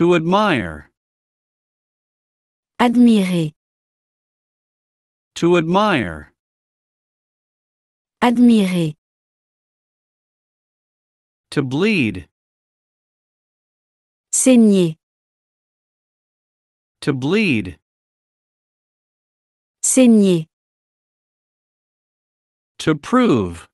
To admire. Admirer. To admire. Admirer. To bleed. Saigner. To bleed. Saigner. To prove.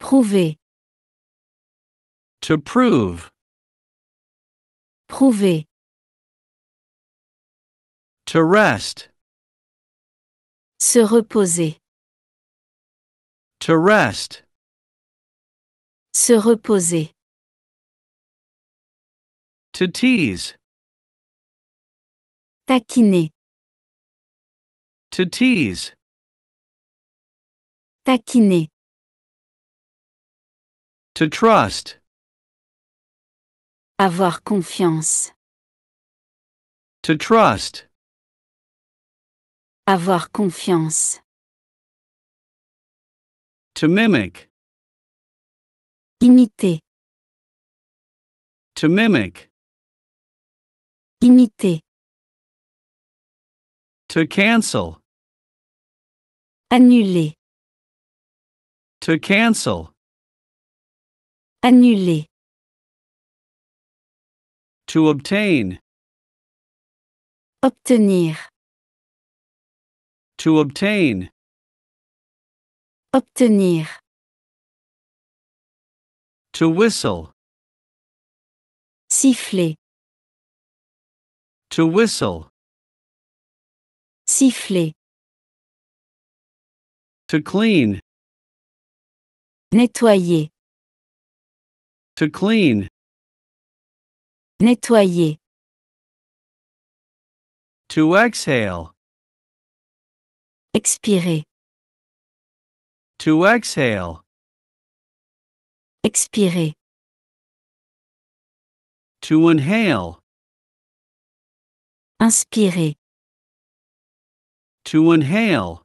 Prouver. To prove. Prouver. To rest. Se reposer. To rest. Se reposer. To tease. Taquiner. To tease. Taquiner. To trust. Avoir confiance. To trust. Avoir confiance. To mimic. Imiter. To mimic. Imiter. To cancel. Annuler. To cancel. Annuler. To obtain. Obtenir. To obtain. Obtenir. To whistle. Siffler. To whistle. Siffler. To clean. Nettoyer. To clean. Nettoyer. To exhale. Expirer. To exhale. Expirer. To inhale. Inspirer. To inhale.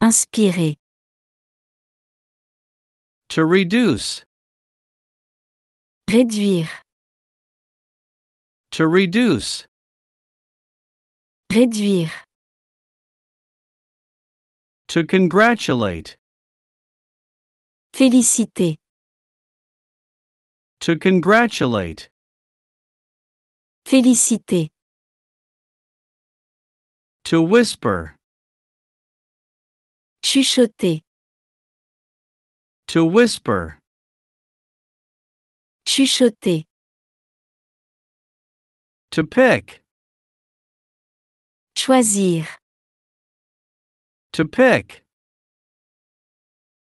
Inspirer. To reduce. Réduire. To reduce. Réduire. To congratulate. Féliciter. To congratulate. Féliciter. To whisper. Chuchoter. To whisper. Chuchoter. To pick. Choisir. To pick.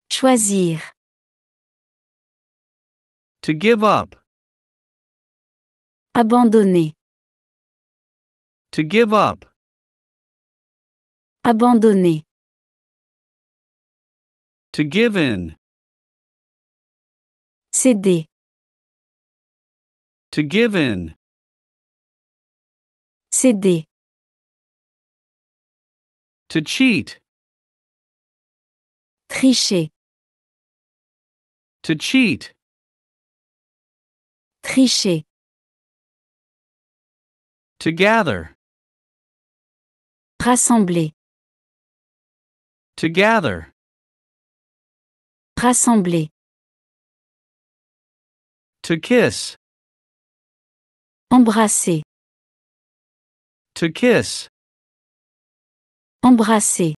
Choisir. To give up. Abandonner. To give up. Abandonner. To give in. Céder. To give in. Céder. To cheat. Tricher. To cheat. Tricher. To gather. Rassembler. To gather. Rassembler. To kiss. Embrasser. To kiss. Embrasser.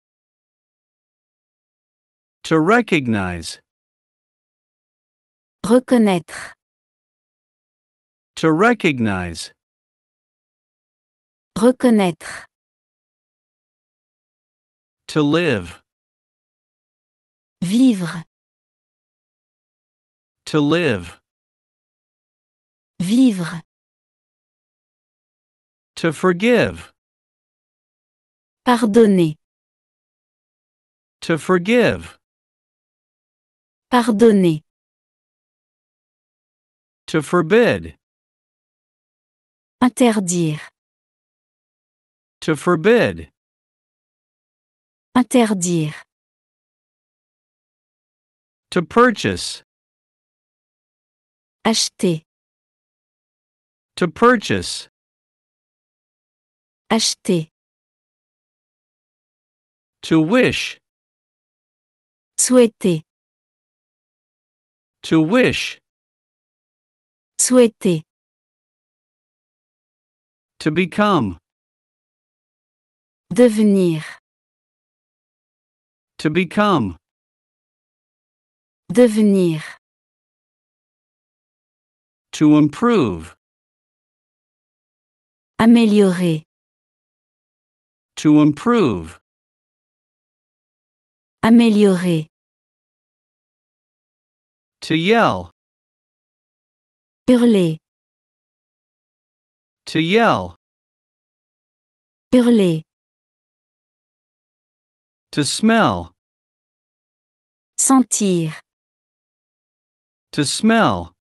To recognize. Reconnaître. To recognize. Reconnaître. To live. Vivre. To live. Vivre. To forgive. Pardonner. To forgive. Pardonner. To forbid. Interdire. To forbid. Interdire. To purchase. Acheter. To purchase. Acheter. To wish. Souhaiter. To wish. Souhaiter. To become. Devenir. To become. Devenir. To improve. Améliorer. To improve. Améliorer. To yell. Hurler. To yell. Hurler. To smell. Sentir. To smell.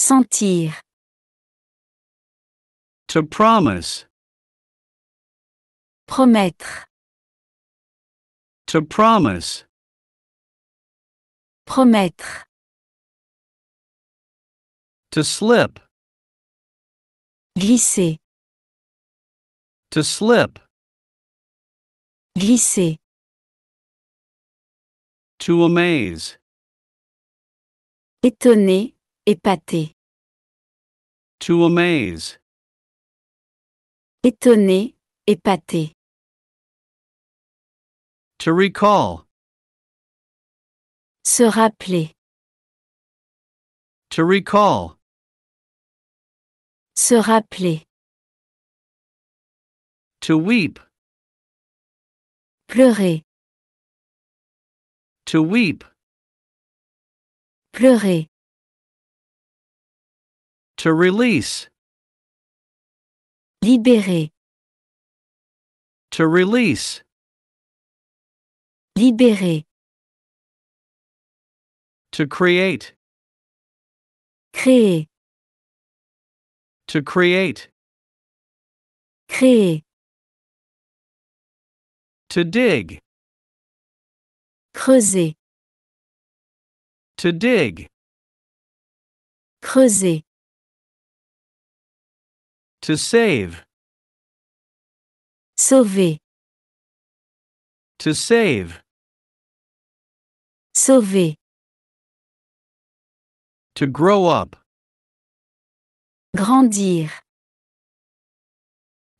Sentir. To promise. Promettre. To promise. Promettre. To slip. Glisser. To slip. Glisser. To amaze. Étonné, épaté. To amaze. Étonner, Épaté. To recall. Se rappeler. To recall. Se rappeler. To weep. Pleurer. To weep. Pleurer. To release. Libérer. To release. Libérer. To create. Créer. To create. Créer. To dig. Creuser. To dig. Creuser. To save. Sauver. To save. Sauver. To grow up. Grandir.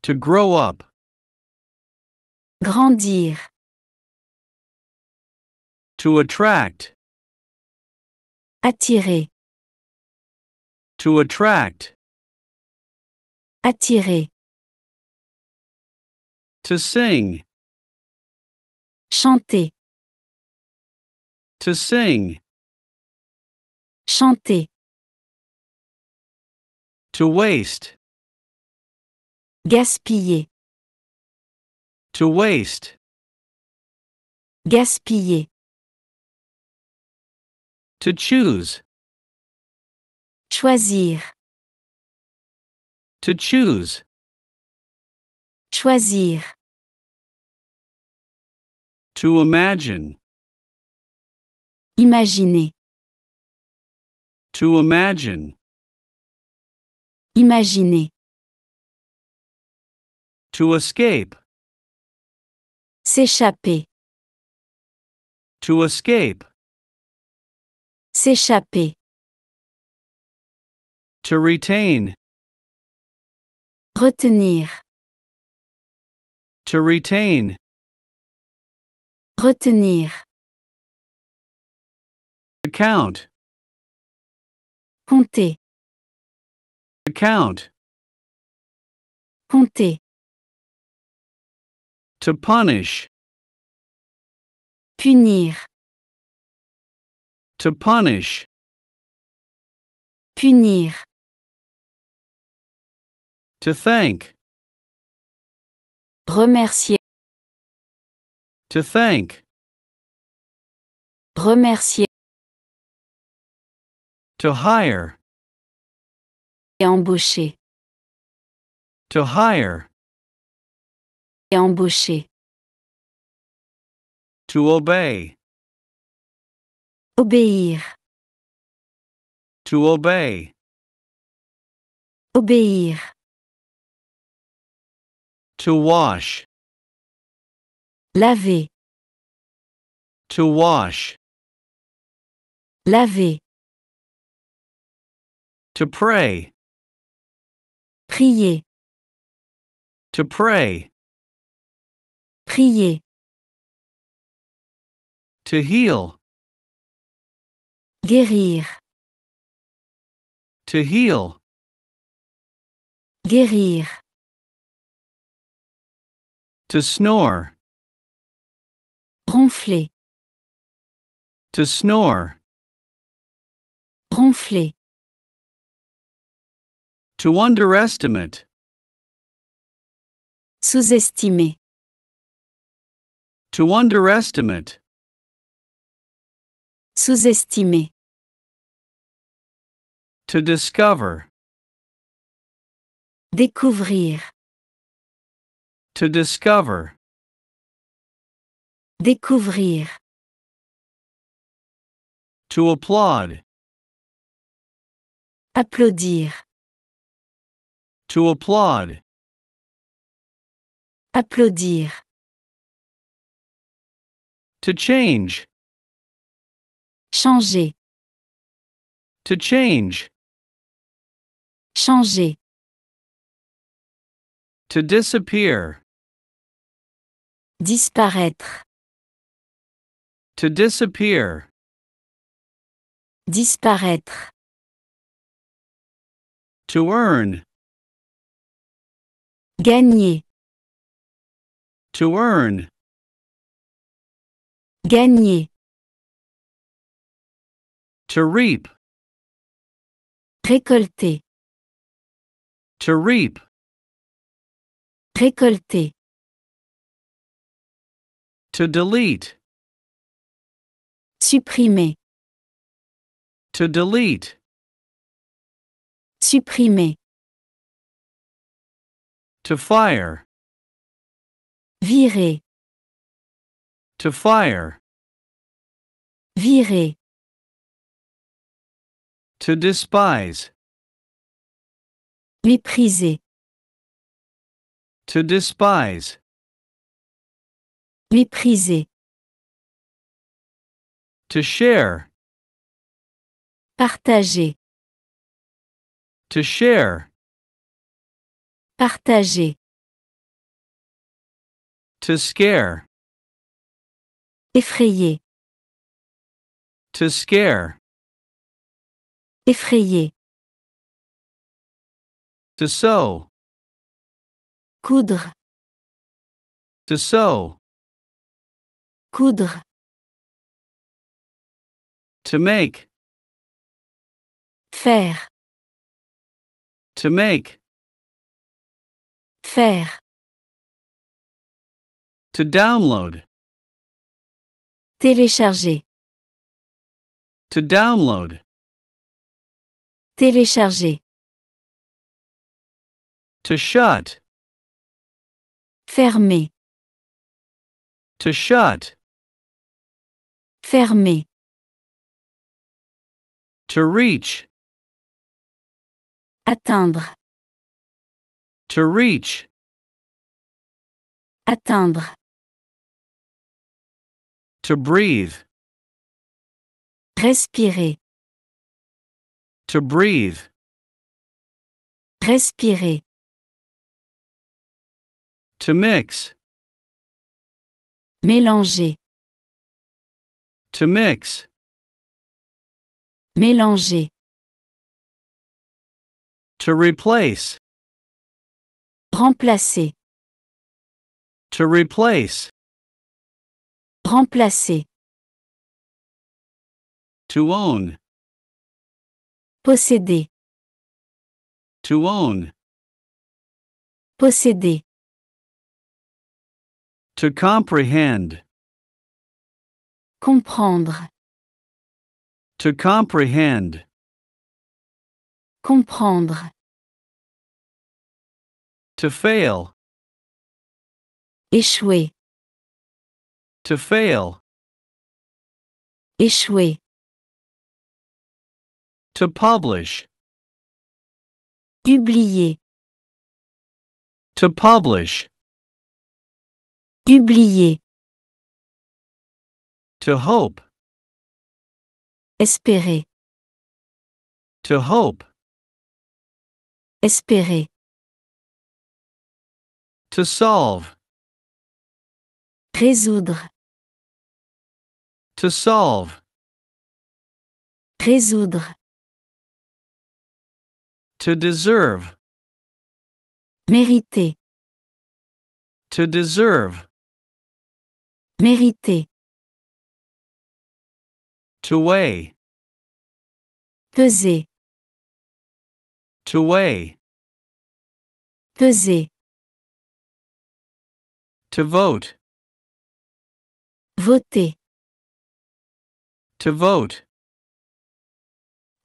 To grow up. Grandir. To attract. Attirer. To attract. Attirer. To sing. Chanter. To sing. Chanter. To waste. Gaspiller. To waste. Gaspiller. To choose. Choisir. To choose. Choisir. To imagine. Imaginer. To imagine. Imaginer. To escape. S'échapper. To escape. S'échapper. To retain. Retenir. To retain. Retenir. Account. Compter. Account. Compter. To punish. Punir. To punish. Punir. To thank. Remercier. To thank. Remercier. To hire. Et embaucher. To hire. Et embaucher. To obey. Obéir. To obey. Obéir. To wash. Laver. To wash. Laver. To pray. Prier. To pray. Prier. To heal. Guérir. To heal. Guérir. To snore. Ronfler. To snore. Ronfler. To underestimate. Sous-estimer. To underestimate. Sous-estimer. To discover. Découvrir. To discover. Découvrir. To applaud. Applaudir. To applaud. Applaudir. To change. Changer. To change. Changer. To disappear. Disparaître. To disappear. Disparaître. To earn. Gagner. To earn. Gagner. To reap. Récolter. To reap. Récolter. To delete. Supprimer. To delete. Supprimer. To fire. Virer. To fire. Virer. To despise. Mépriser. To despise. Mépriser. To share. Partager. To share. Partager. To scare. Effrayer. To scare. Effrayer. To sew. Coudre. To sew. Coudre. To make. Faire. To make. Faire. To download. Télécharger. To download. Télécharger. To shut. Fermer. To shut. Fermer. To reach. Attendre. To reach. Attendre. To breathe. Respirer. To breathe. Respirer. To mix. Mélanger. To mix. Mélanger. To replace. Remplacer. To replace. Remplacer. To own. Posséder. To own. Posséder. To comprehend. Comprendre. To comprehend. Comprendre. To fail. Échouer. To fail. Échouer. To publish. Publier. To publish. Publier. To hope. Espérer. To hope. Espérer. To solve. Résoudre. To solve. Résoudre. To deserve. Mériter. To deserve. Mériter. To weigh. Peser. To weigh. Peser. To vote. Voter. To vote.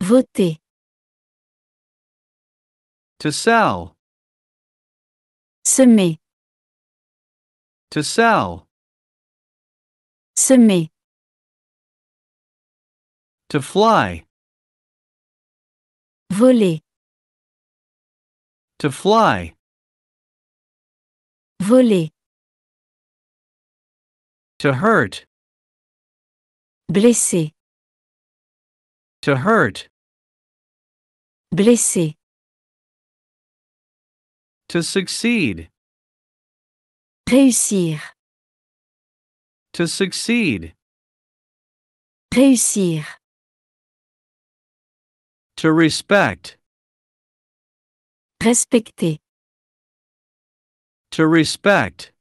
Voter. To sell. Semer. To sell. Semer. To fly. Voler. To fly. Voler. To hurt. Blesser. To hurt. Blesser. To succeed. Réussir. To succeed. Réussir. To respect. Respecter. To respect.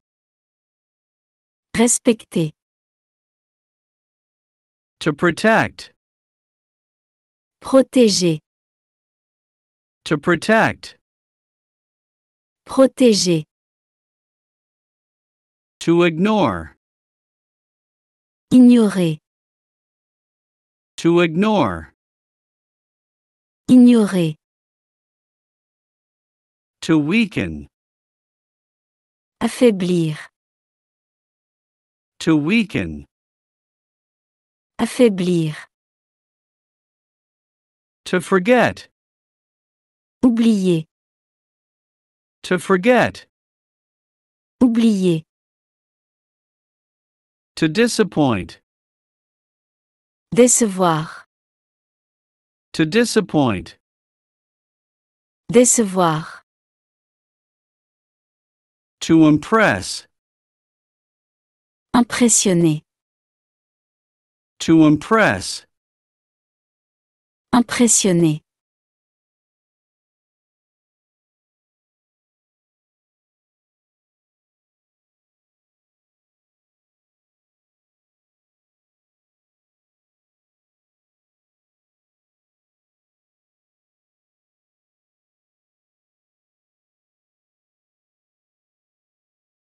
Respecter. To protect. Protéger. To protect. Protéger. To ignore. Ignorer. To ignore. Ignorer. To weaken. Affaiblir. To weaken. Affaiblir. To forget. Oublier. To forget. Oublier. To disappoint. Décevoir. To disappoint. Décevoir. To impress. Impressionner. To impress. Impressionner.